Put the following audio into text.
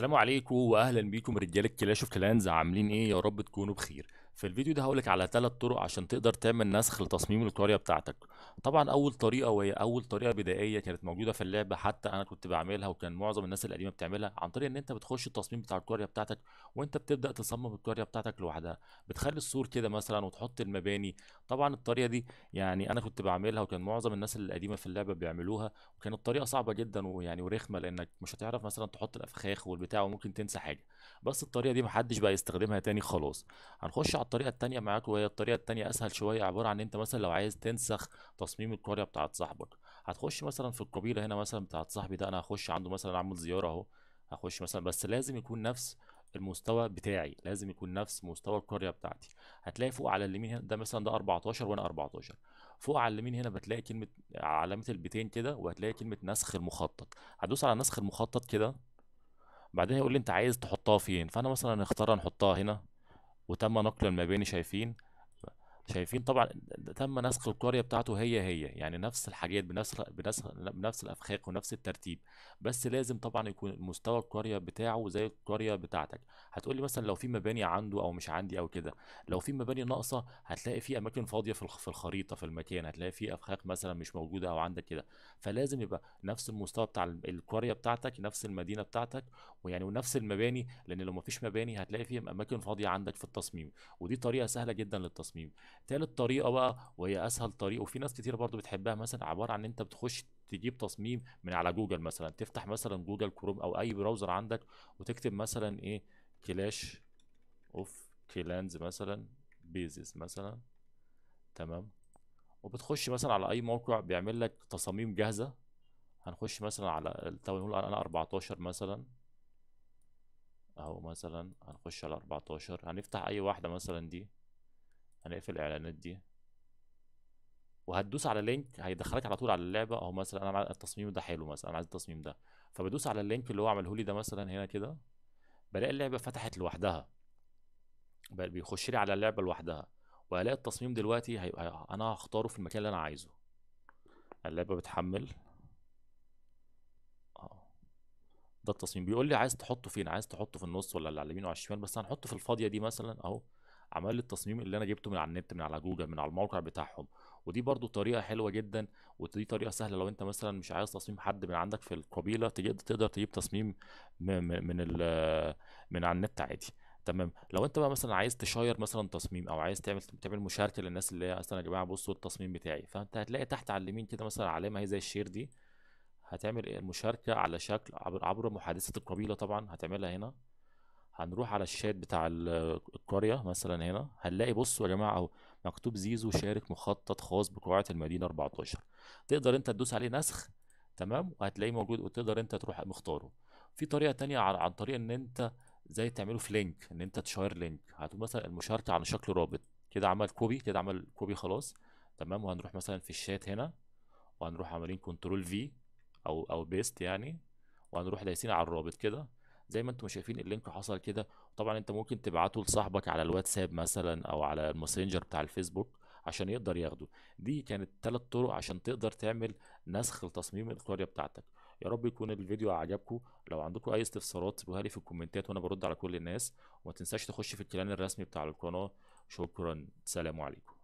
السلام عليكم واهلا بيكم رجاله كلاش اوف كلانز عاملين ايه يا رب تكونوا بخير في الفيديو ده هقولك على ثلاث طرق عشان تقدر تعمل نسخ لتصميم القرية بتاعتك طبعا اول طريقة وهي اول طريقة بدائية كانت موجودة في اللعبة حتى انا كنت بعملها وكان معظم الناس القديمة بتعملها عن طريق ان انت بتخش التصميم بتاع القرية بتاعتك وانت بتبدأ تصمم القرية بتاعتك لوحدها بتخلي السور كده مثلا وتحط المباني طبعا الطريقة دي يعني انا كنت بعملها وكان معظم الناس القديمة في اللعبة بيعملوها وكانت الطريقة صعبة جدا ويعني ورخمة لانك مش هتعرف مثلا تحط الافخاخ والبتاع وممكن تنسى حاجة بس الطريقة دي محدش بقى يستخدمها تاني خلاص هنخش على الطريقه التانية معاك وهي الطريقه التانية اسهل شويه عباره عن انت مثلا لو عايز تنسخ تصميم القريه بتاعه صاحبك هتخش مثلا في القبيله هنا مثلا بتاعه صاحبي ده انا هخش عنده مثلا اعمل زياره اهو هخش مثلا بس لازم يكون نفس المستوى بتاعي لازم يكون نفس مستوى القريه بتاعتي هتلاقي فوق على اليمين هنا ده مثلا ده 14 وانا 14 فوق على اليمين هنا بتلاقي كلمه علامه البيتين كده وهتلاقي كلمه نسخ المخطط هدوس على نسخ المخطط كده بعدين يقول لي انت عايز تحطها فين فانا مثلا اختار نحطها هنا وتم نقل المباني شايفين شايفين طبعا تم نسخ القرية بتاعته هي هي يعني نفس الحاجات بنفس بنفس بنفس الأفخاخ ونفس الترتيب بس لازم طبعا يكون مستوى القرية بتاعه زي القرية بتاعتك هتقول لي مثلا لو في مباني عنده أو مش عندي أو كده لو في مباني ناقصة هتلاقي في أماكن فاضية في الخريطة في المكان هتلاقي في أفخاخ مثلا مش موجودة أو عندك كده فلازم يبقى نفس المستوى بتاع القرية بتاعتك نفس المدينة بتاعتك ويعني ونفس المباني لأن لو ما فيش مباني هتلاقي في أماكن فاضية عندك في التصميم ودي طريقة سهلة جدا للتصميم تالت طريقه بقى وهي اسهل طريقه وفي ناس كتير برضو بتحبها مثلا عباره عن ان انت بتخش تجيب تصميم من على جوجل مثلا تفتح مثلا جوجل كروم او اي براوزر عندك وتكتب مثلا ايه كلاش اوف كلانز مثلا بيزس مثلا تمام وبتخش مثلا على اي موقع بيعمل لك تصاميم جاهزه هنخش مثلا على نقول انا 14 مثلا اهو مثلا هنخش على 14 هنفتح اي واحده مثلا دي هنقفل الاعلانات دي وهتدوس على لينك هيدخلك على طول على اللعبه اهو مثلا انا عايز التصميم ده حلو مثلا انا عايز التصميم ده فبدوس على اللينك اللي هو عمله لي ده مثلا هنا كده بلاقي اللعبه فتحت لوحدها بيخش لي على اللعبه لوحدها وهلاقي التصميم دلوقتي هي... انا هختاره في المكان اللي انا عايزه اللعبه بتحمل آه. ده التصميم بيقول لي عايز تحطه فين عايز تحطه في النص ولا اللي على اليمين وعلى الشمال بس هنحطه في الفاضيه دي مثلا اهو عمل لي التصميم اللي انا جبته من على النت من على جوجل من على الموقع بتاعهم ودي برضو طريقه حلوه جدا ودي طريقه سهله لو انت مثلا مش عايز تصميم حد من عندك في القبيله تقدر تجيب تصميم من من من على النت عادي تمام لو انت بقى مثلا عايز تشير مثلا تصميم او عايز تعمل تعمل مشاركه للناس اللي هي اصلا يا جماعه بصوا التصميم بتاعي فانت هتلاقي تحت على اليمين كده مثلا علامه هي زي الشير دي هتعمل المشاركه على شكل عبر, عبر محادثه القبيله طبعا هتعملها هنا هنروح على الشات بتاع القرية مثلا هنا هنلاقي بصوا يا جماعة اهو مكتوب زيزو شارك مخطط خاص بقواعد المدينة 14 تقدر انت تدوس عليه نسخ تمام وهتلاقيه موجود وتقدر انت تروح مختاره في طريقة ثانيه عن, عن طريق ان انت زي تعمله في لينك ان انت تشير لينك هتقول مثلا المشاركة على شكل رابط كده عمل كوبي كده عمل كوبي خلاص تمام وهنروح مثلا في الشات هنا وهنروح عاملين كنترول في او او بيست يعني وهنروح دايسين على الرابط كده زي ما انتم شايفين اللينك حصل كده طبعا انت ممكن تبعته لصاحبك على الواتساب مثلا او على الماسنجر بتاع الفيسبوك عشان يقدر ياخده دي كانت ثلاث طرق عشان تقدر تعمل نسخ لتصميم القرية بتاعتك يا رب يكون الفيديو عجبكم لو عندكم اي استفسارات سيبوها لي في الكومنتات وانا برد على كل الناس وما تنساش تخش في الكلان الرسمي بتاع القناة شكرا سلام عليكم